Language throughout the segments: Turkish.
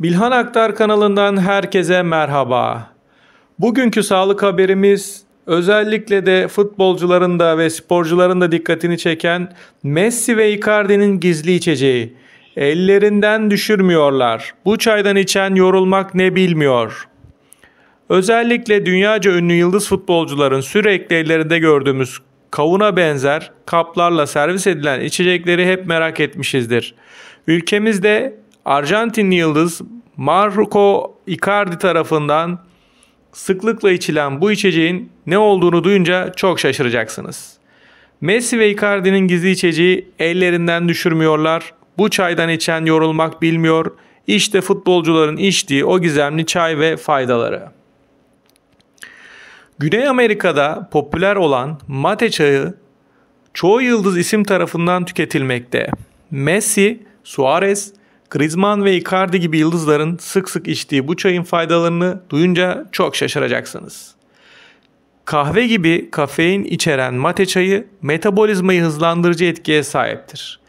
Bilhan Aktar kanalından herkese merhaba. Bugünkü sağlık haberimiz özellikle de futbolcuların da ve sporcuların da dikkatini çeken Messi ve Icardi'nin gizli içeceği. Ellerinden düşürmüyorlar. Bu çaydan içen yorulmak ne bilmiyor. Özellikle dünyaca ünlü yıldız futbolcuların sürekli ellerinde gördüğümüz kavuna benzer kaplarla servis edilen içecekleri hep merak etmişizdir. Ülkemizde Arjantinli yıldız Marco Icardi tarafından sıklıkla içilen bu içeceğin ne olduğunu duyunca çok şaşıracaksınız. Messi ve Icardi'nin gizli içeceği ellerinden düşürmüyorlar. Bu çaydan içen yorulmak bilmiyor. İşte futbolcuların içtiği o gizemli çay ve faydaları. Güney Amerika'da popüler olan mate çayı çoğu yıldız isim tarafından tüketilmekte. Messi, Suarez, Griezmann ve Icardi gibi yıldızların sık sık içtiği bu çayın faydalarını duyunca çok şaşıracaksınız. Kahve gibi kafein içeren mate çayı metabolizmayı hızlandırıcı etkiye sahiptir.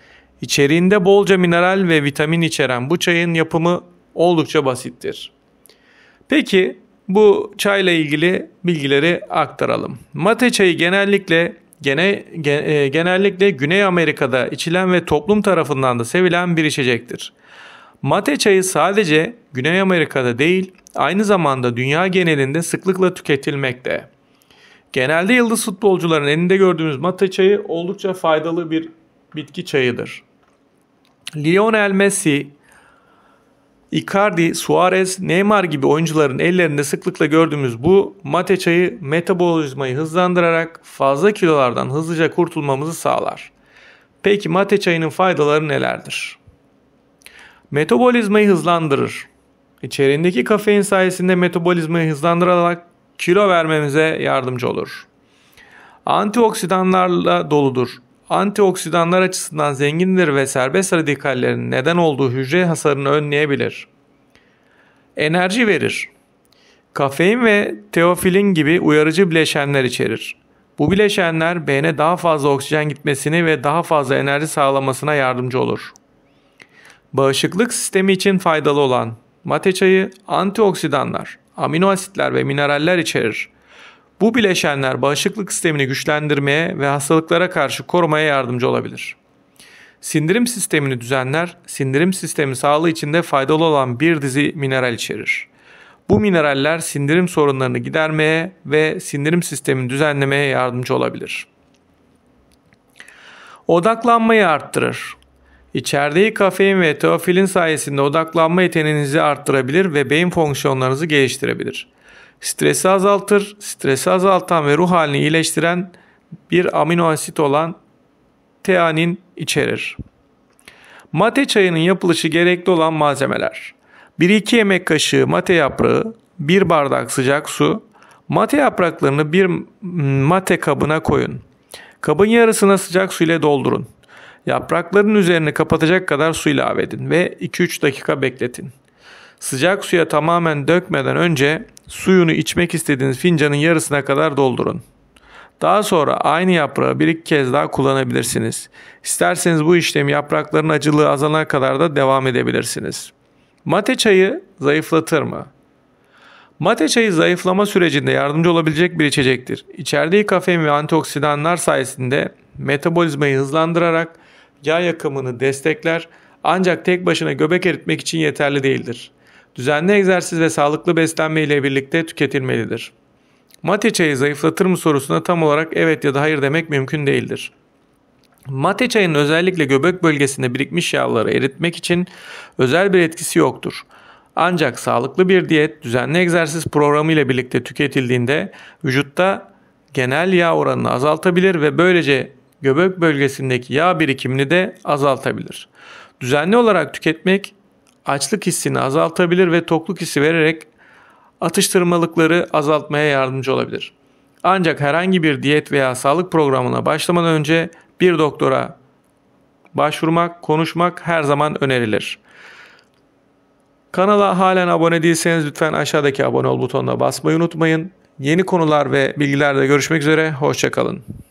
İçeriğinde bolca mineral ve vitamin içeren bu çayın yapımı oldukça basittir. Peki bu çayla ilgili bilgileri aktaralım. Mate çayı genellikle gene, e, genellikle Güney Amerika'da içilen ve toplum tarafından da sevilen bir içecektir. Mate çayı sadece Güney Amerika'da değil, aynı zamanda dünya genelinde sıklıkla tüketilmekte. Genelde yıldız futbolcuların elinde gördüğümüz mate çayı oldukça faydalı bir bitki çayıdır. Lionel Messi, Icardi, Suarez, Neymar gibi oyuncuların ellerinde sıklıkla gördüğümüz bu mate çayı metabolizmayı hızlandırarak fazla kilolardan hızlıca kurtulmamızı sağlar. Peki mate çayının faydaları nelerdir? Metabolizmayı hızlandırır. İçerindeki kafein sayesinde metabolizmayı hızlandırarak kilo vermemize yardımcı olur. Antioksidanlarla doludur. Antioksidanlar açısından zengindir ve serbest radikallerin neden olduğu hücre hasarını önleyebilir. Enerji verir. Kafein ve teofilin gibi uyarıcı bileşenler içerir. Bu bileşenler beyne daha fazla oksijen gitmesini ve daha fazla enerji sağlamasına yardımcı olur. Bağışıklık sistemi için faydalı olan mate çayı antioksidanlar, amino asitler ve mineraller içerir. Bu bileşenler bağışıklık sistemini güçlendirmeye ve hastalıklara karşı korumaya yardımcı olabilir. Sindirim sistemini düzenler, sindirim sistemi sağlığı için de faydalı olan bir dizi mineral içerir. Bu mineraller sindirim sorunlarını gidermeye ve sindirim sistemini düzenlemeye yardımcı olabilir. Odaklanmayı arttırır. İçerdiği kafein ve teofilin sayesinde odaklanma yeteneğinizi arttırabilir ve beyin fonksiyonlarınızı geliştirebilir. Stresi azaltır, stresi azaltan ve ruh halini iyileştiren bir amino asit olan teanin içerir. Mate çayının yapılışı gerekli olan malzemeler. 1-2 yemek kaşığı mate yaprağı, 1 bardak sıcak su, mate yapraklarını bir hmm, mate kabına koyun. Kabın yarısına sıcak su ile doldurun. Yaprakların üzerini kapatacak kadar su ilave edin ve 2-3 dakika bekletin. Sıcak suya tamamen dökmeden önce suyunu içmek istediğiniz fincanın yarısına kadar doldurun. Daha sonra aynı yaprağı bir iki kez daha kullanabilirsiniz. İsterseniz bu işlemi yaprakların acılığı azalana kadar da devam edebilirsiniz. Mate çayı zayıflatır mı? Mate çayı zayıflama sürecinde yardımcı olabilecek bir içecektir. İçerdiği kafein ve antioksidanlar sayesinde metabolizmayı hızlandırarak yay yakımını destekler ancak tek başına göbek eritmek için yeterli değildir. Düzenli egzersiz ve sağlıklı beslenme ile birlikte tüketilmelidir. Mate çayı zayıflatır mı sorusuna tam olarak evet ya da hayır demek mümkün değildir. Mate çayının özellikle göbek bölgesinde birikmiş yağları eritmek için özel bir etkisi yoktur. Ancak sağlıklı bir diyet düzenli egzersiz programı ile birlikte tüketildiğinde vücutta genel yağ oranını azaltabilir ve böylece göbek bölgesindeki yağ birikimini de azaltabilir. Düzenli olarak tüketmek açlık hissini azaltabilir ve tokluk hissi vererek atıştırmalıkları azaltmaya yardımcı olabilir. Ancak herhangi bir diyet veya sağlık programına başlamadan önce bir doktora başvurmak, konuşmak her zaman önerilir. Kanala halen abone değilseniz lütfen aşağıdaki abone ol butonuna basmayı unutmayın. Yeni konular ve bilgilerde görüşmek üzere, hoşçakalın.